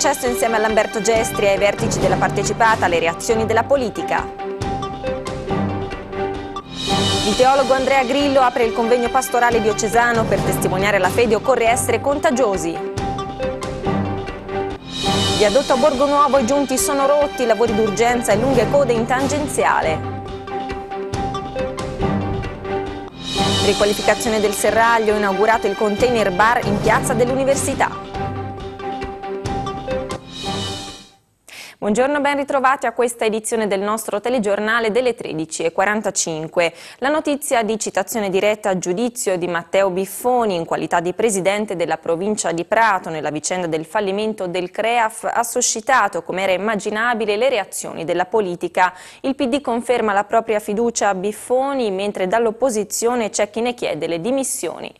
processo insieme a Lamberto Gestri ai vertici della partecipata, le reazioni della politica. Il teologo Andrea Grillo apre il convegno pastorale diocesano per testimoniare la fede occorre essere contagiosi. Viadotto a Borgo Nuovo i giunti sono rotti, lavori d'urgenza e lunghe code in tangenziale. Riqualificazione del serraglio, inaugurato il container bar in piazza dell'università. Buongiorno, ben ritrovati a questa edizione del nostro telegiornale delle 13.45. La notizia di citazione diretta a giudizio di Matteo Biffoni in qualità di presidente della provincia di Prato nella vicenda del fallimento del CREAF ha suscitato, come era immaginabile, le reazioni della politica. Il PD conferma la propria fiducia a Biffoni, mentre dall'opposizione c'è chi ne chiede le dimissioni.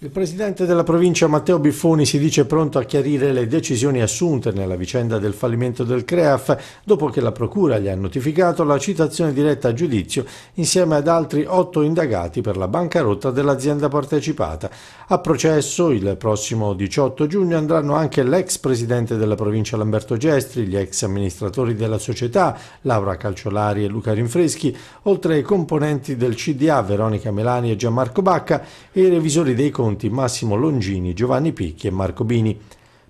Il presidente della provincia Matteo Biffoni si dice pronto a chiarire le decisioni assunte nella vicenda del fallimento del CREAF dopo che la Procura gli ha notificato la citazione diretta a giudizio insieme ad altri otto indagati per la bancarotta dell'azienda partecipata. A processo il prossimo 18 giugno andranno anche l'ex presidente della provincia Lamberto Gestri, gli ex amministratori della società Laura Calciolari e Luca Rinfreschi, oltre ai componenti del CDA Veronica Melani e Gianmarco Bacca e i revisori dei conti Pronti, Massimo Longini, Giovanni Picchi e Marco Bini.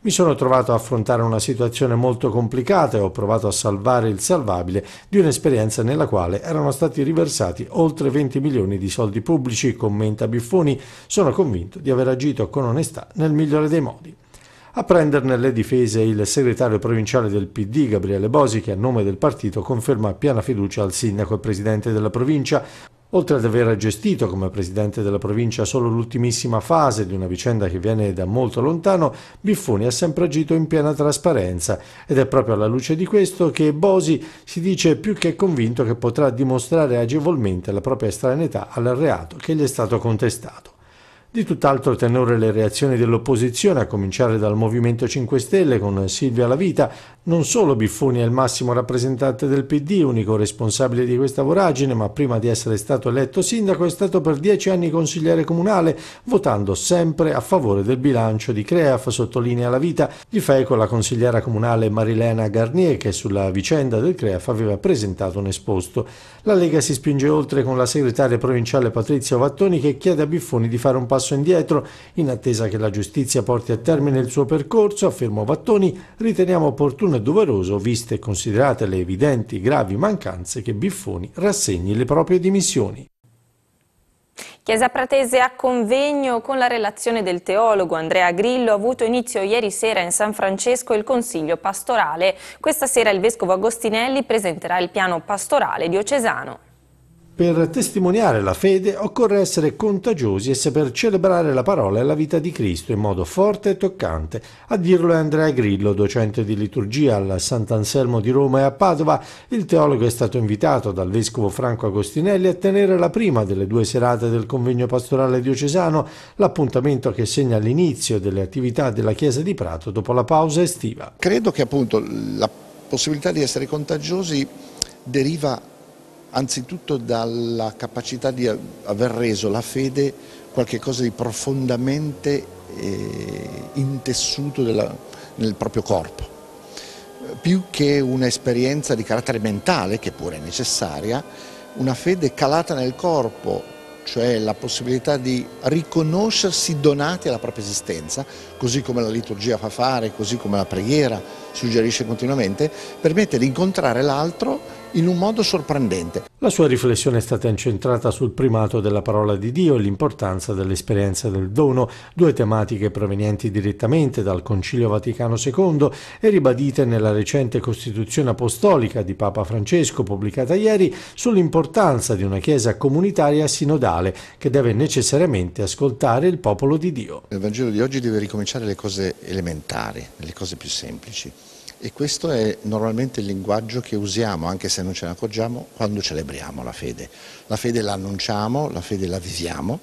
Mi sono trovato a affrontare una situazione molto complicata e ho provato a salvare il salvabile di un'esperienza nella quale erano stati riversati oltre 20 milioni di soldi pubblici, commenta Biffoni. Sono convinto di aver agito con onestà nel migliore dei modi. A prenderne le difese il segretario provinciale del PD, Gabriele Bosi, che a nome del partito conferma piena fiducia al sindaco e presidente della provincia, Oltre ad aver gestito come presidente della provincia solo l'ultimissima fase di una vicenda che viene da molto lontano, Biffoni ha sempre agito in piena trasparenza ed è proprio alla luce di questo che Bosi si dice più che convinto che potrà dimostrare agevolmente la propria estraneità al reato che gli è stato contestato. Di tutt'altro tenore le reazioni dell'opposizione, a cominciare dal Movimento 5 Stelle con Silvia Lavita, non solo Biffoni è il massimo rappresentante del PD, unico responsabile di questa voragine, ma prima di essere stato eletto sindaco è stato per dieci anni consigliere comunale, votando sempre a favore del bilancio di CREAF, sottolinea Lavita, gli fa eco la consigliera comunale Marilena Garnier che sulla vicenda del CREAF aveva presentato un esposto. La Lega si spinge oltre con la segretaria provinciale Patrizia Vattoni che chiede a Biffoni di fare un passo passo indietro in attesa che la giustizia porti a termine il suo percorso, affermò Vattoni, riteniamo opportuno e doveroso, viste e considerate le evidenti gravi mancanze, che Biffoni rassegni le proprie dimissioni. Chiesa Pratese a convegno con la relazione del teologo Andrea Grillo ha avuto inizio ieri sera in San Francesco il consiglio pastorale. Questa sera il vescovo Agostinelli presenterà il piano pastorale diocesano. Per testimoniare la fede occorre essere contagiosi e saper celebrare la parola e la vita di Cristo in modo forte e toccante. A dirlo è Andrea Grillo, docente di liturgia al Sant'Anselmo di Roma e a Padova. Il teologo è stato invitato dal vescovo Franco Agostinelli a tenere la prima delle due serate del convegno pastorale diocesano, l'appuntamento che segna l'inizio delle attività della Chiesa di Prato dopo la pausa estiva. Credo che appunto la possibilità di essere contagiosi deriva anzitutto dalla capacità di aver reso la fede qualcosa di profondamente eh, intessuto della, nel proprio corpo, più che un'esperienza di carattere mentale, che pure è necessaria, una fede calata nel corpo, cioè la possibilità di riconoscersi donati alla propria esistenza, così come la liturgia fa fare, così come la preghiera suggerisce continuamente, permette di incontrare l'altro in un modo sorprendente. La sua riflessione è stata incentrata sul primato della parola di Dio e l'importanza dell'esperienza del dono, due tematiche provenienti direttamente dal Concilio Vaticano II e ribadite nella recente Costituzione Apostolica di Papa Francesco pubblicata ieri sull'importanza di una Chiesa comunitaria sinodale che deve necessariamente ascoltare il popolo di Dio. Il Vangelo di oggi deve ricominciare le cose elementari, le cose più semplici. E questo è normalmente il linguaggio che usiamo, anche se non ce ne accorgiamo, quando celebriamo la fede. La fede la annunciamo, la fede la viviamo,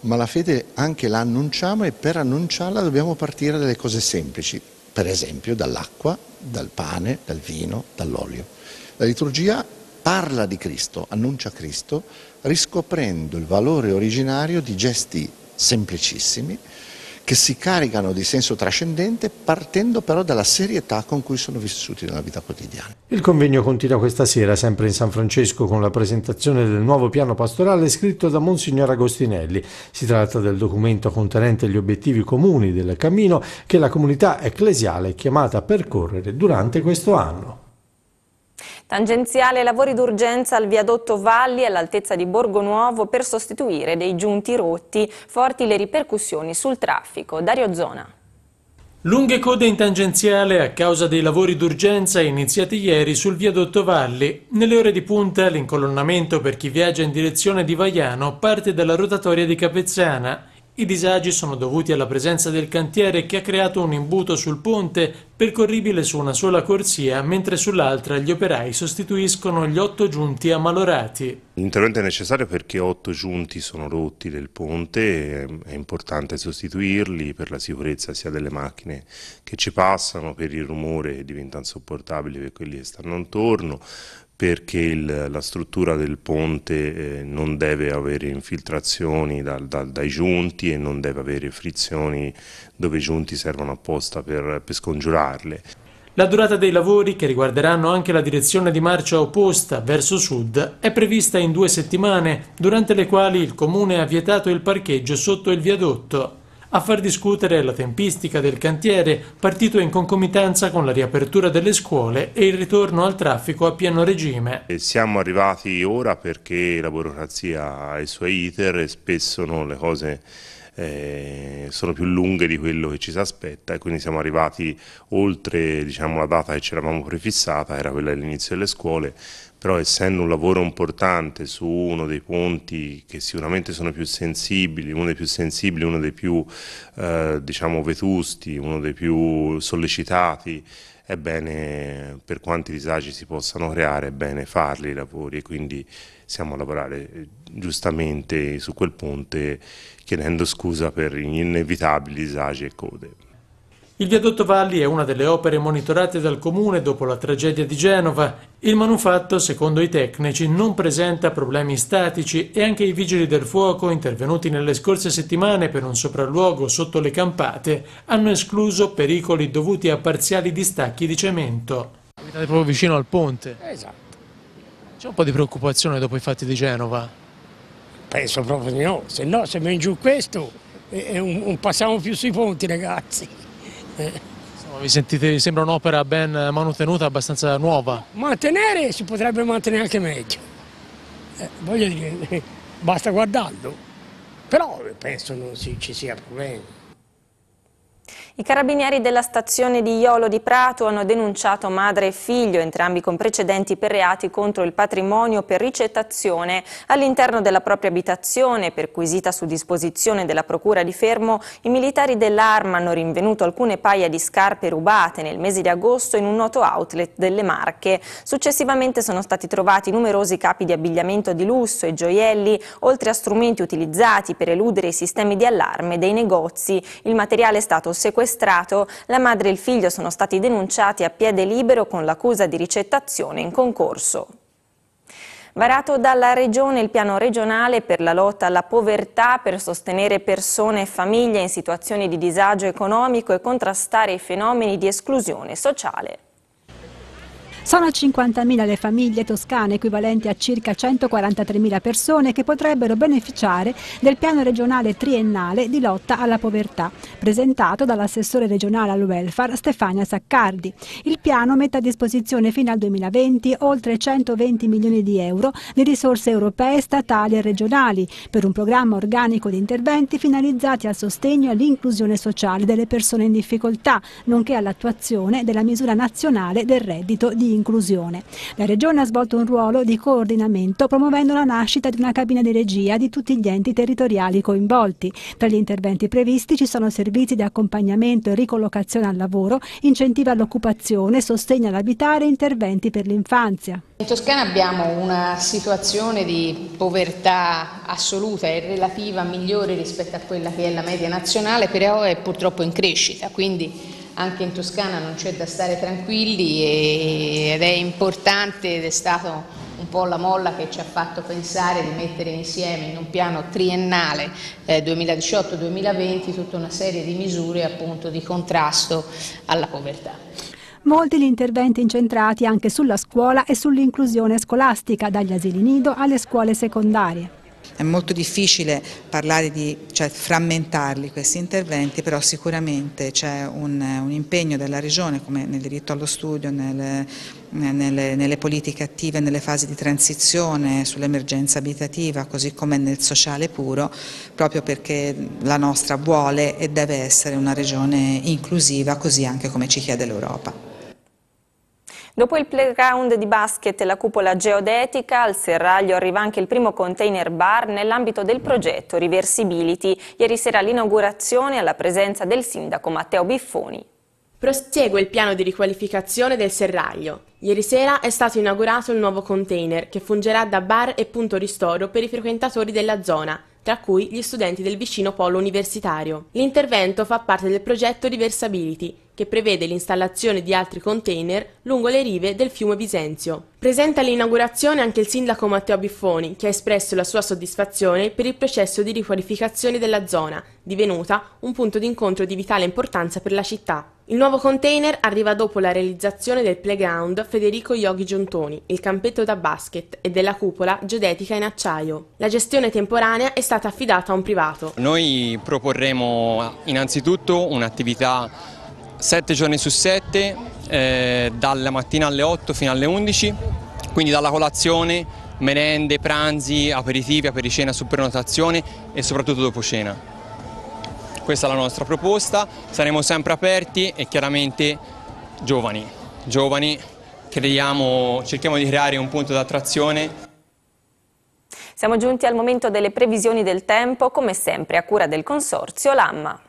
ma la fede anche la annunciamo e per annunciarla dobbiamo partire dalle cose semplici, per esempio dall'acqua, dal pane, dal vino, dall'olio. La liturgia parla di Cristo, annuncia Cristo, riscoprendo il valore originario di gesti semplicissimi, che si caricano di senso trascendente partendo però dalla serietà con cui sono vissuti nella vita quotidiana. Il convegno continua questa sera sempre in San Francesco con la presentazione del nuovo piano pastorale scritto da Monsignor Agostinelli. Si tratta del documento contenente gli obiettivi comuni del cammino che la comunità ecclesiale è chiamata a percorrere durante questo anno. Tangenziale lavori d'urgenza al viadotto Valli all'altezza di Borgo Nuovo per sostituire dei giunti rotti, forti le ripercussioni sul traffico. Dario Zona. Lunghe code in tangenziale a causa dei lavori d'urgenza iniziati ieri sul viadotto Valli. Nelle ore di punta l'incolonnamento per chi viaggia in direzione di Vaiano parte dalla rotatoria di Capezzana i disagi sono dovuti alla presenza del cantiere che ha creato un imbuto sul ponte percorribile su una sola corsia, mentre sull'altra gli operai sostituiscono gli otto giunti ammalorati. L'intervento è necessario perché otto giunti sono rotti del ponte, è importante sostituirli per la sicurezza sia delle macchine che ci passano, per il rumore diventa insopportabile per quelli che stanno intorno, perché il, la struttura del ponte eh, non deve avere infiltrazioni dal, dal, dai giunti e non deve avere frizioni dove i giunti servono apposta per, per scongiurarle. La durata dei lavori, che riguarderanno anche la direzione di marcia opposta verso sud, è prevista in due settimane, durante le quali il Comune ha vietato il parcheggio sotto il viadotto a far discutere la tempistica del cantiere partito in concomitanza con la riapertura delle scuole e il ritorno al traffico a pieno regime. Siamo arrivati ora perché la burocrazia ha i suoi iter e spesso no, le cose eh, sono più lunghe di quello che ci si aspetta e quindi siamo arrivati oltre diciamo, la data che ci eravamo prefissata, era quella dell'inizio delle scuole, però essendo un lavoro importante su uno dei punti che sicuramente sono più sensibili, uno dei più sensibili, uno dei più eh, diciamo vetusti, uno dei più sollecitati, è per quanti disagi si possano creare, è bene farli i lavori e quindi siamo a lavorare eh, giustamente su quel ponte chiedendo scusa per gli inevitabili disagi e code. Il viadotto Valli è una delle opere monitorate dal comune dopo la tragedia di Genova. Il manufatto, secondo i tecnici, non presenta problemi statici e anche i vigili del fuoco, intervenuti nelle scorse settimane per un sopralluogo sotto le campate, hanno escluso pericoli dovuti a parziali distacchi di cemento. Abitate proprio vicino al ponte? Esatto. C'è un po' di preoccupazione dopo i fatti di Genova? Penso proprio di no, se no se viene giù questo un, un passiamo più sui ponti ragazzi. Eh, insomma, vi sentite, vi sembra un'opera ben manutenuta, abbastanza nuova? Mantenere si potrebbe mantenere anche meglio. Eh, voglio dire, basta guardarlo. Però eh, penso non ci sia problema. I carabinieri della stazione di Iolo di Prato hanno denunciato madre e figlio, entrambi con precedenti per reati contro il patrimonio per ricettazione all'interno della propria abitazione, perquisita su disposizione della Procura di Fermo. I militari dell'Arma hanno rinvenuto alcune paia di scarpe rubate nel mese di agosto in un noto outlet delle Marche. Successivamente sono stati trovati numerosi capi di abbigliamento di lusso e gioielli, oltre a strumenti utilizzati per eludere i sistemi di allarme dei negozi. Il materiale è stato sequestrato sequestrato. La madre e il figlio sono stati denunciati a piede libero con l'accusa di ricettazione in concorso. Varato dalla Regione il piano regionale per la lotta alla povertà per sostenere persone e famiglie in situazioni di disagio economico e contrastare i fenomeni di esclusione sociale. Sono 50.000 le famiglie toscane, equivalenti a circa 143.000 persone, che potrebbero beneficiare del piano regionale triennale di lotta alla povertà, presentato dall'assessore regionale al welfare Stefania Saccardi. Il piano mette a disposizione fino al 2020 oltre 120 milioni di euro di risorse europee, statali e regionali per un programma organico di interventi finalizzati al sostegno e all'inclusione sociale delle persone in difficoltà, nonché all'attuazione della misura nazionale del reddito di inclusione inclusione. La Regione ha svolto un ruolo di coordinamento promuovendo la nascita di una cabina di regia di tutti gli enti territoriali coinvolti. Tra gli interventi previsti ci sono servizi di accompagnamento e ricollocazione al lavoro, incentivi all'occupazione, sostegno all'abitare e interventi per l'infanzia. In Toscana abbiamo una situazione di povertà assoluta e relativa migliore rispetto a quella che è la media nazionale, però è purtroppo in crescita, quindi anche in Toscana non c'è da stare tranquilli ed è importante ed è stato un po' la molla che ci ha fatto pensare di mettere insieme in un piano triennale eh, 2018-2020 tutta una serie di misure appunto di contrasto alla povertà. Molti gli interventi incentrati anche sulla scuola e sull'inclusione scolastica, dagli asili nido alle scuole secondarie. È molto difficile parlare di cioè, frammentarli questi interventi, però sicuramente c'è un, un, impegno della Regione, come nel diritto allo studio, nel, nelle, nelle, politiche attive, nelle fasi di transizione, sull'emergenza abitativa, così come nel sociale puro, proprio perché la nostra vuole e deve essere una regione inclusiva, così anche come ci chiede l'Europa. Dopo il playground di basket e la cupola geodetica, al serraglio arriva anche il primo container bar nell'ambito del progetto Reversibility. Ieri sera l'inaugurazione alla presenza del sindaco Matteo Biffoni. Prosegue il piano di riqualificazione del serraglio. Ieri sera è stato inaugurato il nuovo container che fungerà da bar e punto ristoro per i frequentatori della zona, tra cui gli studenti del vicino polo universitario. L'intervento fa parte del progetto Reversibility, che prevede l'installazione di altri container lungo le rive del fiume Bisenzio. Presenta all'inaugurazione anche il sindaco Matteo Biffoni, che ha espresso la sua soddisfazione per il processo di riqualificazione della zona, divenuta un punto d'incontro di vitale importanza per la città. Il nuovo container arriva dopo la realizzazione del playground Federico Ioghi Giuntoni, il campetto da basket e della cupola geodetica in acciaio. La gestione temporanea è stata affidata a un privato. Noi proporremo innanzitutto un'attività 7 giorni su 7, eh, dalla mattina alle 8 fino alle 11, quindi dalla colazione, merende, pranzi, aperitivi, apericena su prenotazione e soprattutto dopo cena. Questa è la nostra proposta, saremo sempre aperti e chiaramente giovani, giovani creiamo, cerchiamo di creare un punto d'attrazione. Siamo giunti al momento delle previsioni del tempo, come sempre a cura del Consorzio Lamma.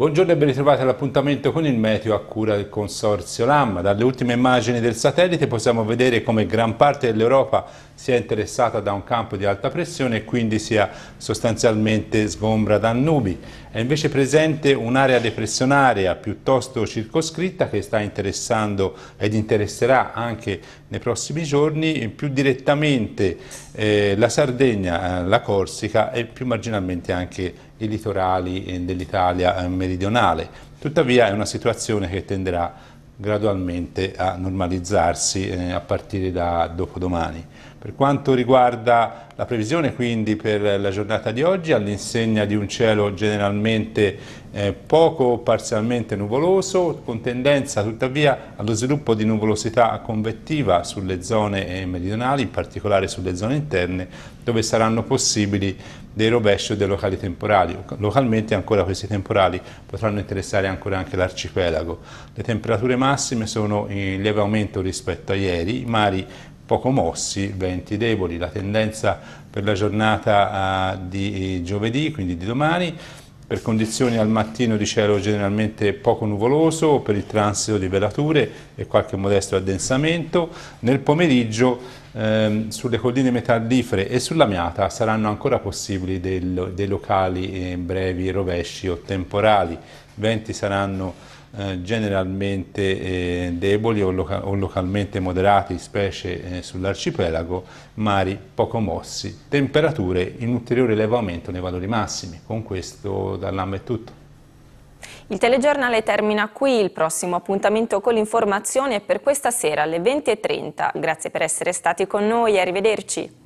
Buongiorno e ben ritrovati all'appuntamento con il meteo a cura del Consorzio LAM. Dalle ultime immagini del satellite possiamo vedere come gran parte dell'Europa sia interessata da un campo di alta pressione e quindi sia sostanzialmente sgombra da nubi. È invece presente un'area depressionaria piuttosto circoscritta che sta interessando ed interesserà anche nei prossimi giorni più direttamente eh, la Sardegna, eh, la Corsica e più marginalmente anche i litorali eh, dell'Italia eh, meridionale. Tuttavia è una situazione che tenderà gradualmente a normalizzarsi eh, a partire da dopodomani. Per quanto riguarda la previsione quindi per la giornata di oggi, all'insegna di un cielo generalmente eh, poco o parzialmente nuvoloso, con tendenza tuttavia allo sviluppo di nuvolosità convettiva sulle zone eh, meridionali, in particolare sulle zone interne, dove saranno possibili dei rovesci o dei locali temporali. Localmente ancora questi temporali potranno interessare ancora anche l'arcipelago. Le temperature massime sono in lieve aumento rispetto a ieri, i mari poco mossi, venti deboli, la tendenza per la giornata ah, di eh, giovedì, quindi di domani, per condizioni al mattino di cielo generalmente poco nuvoloso, per il transito di velature e qualche modesto addensamento. Nel pomeriggio ehm, sulle colline metallifere e sulla Miata saranno ancora possibili dei, dei locali eh, brevi, rovesci o temporali. I venti saranno eh, generalmente eh, deboli o, localmente moderati, specie eh, sull'arcipelago, mari poco mossi, temperature in ulteriore elevamento nei valori massimi. Con questo dall'AM è tutto. Il telegiornale termina qui, il prossimo appuntamento con l'informazione è per questa sera alle 20.30. Grazie per essere stati con noi, arrivederci.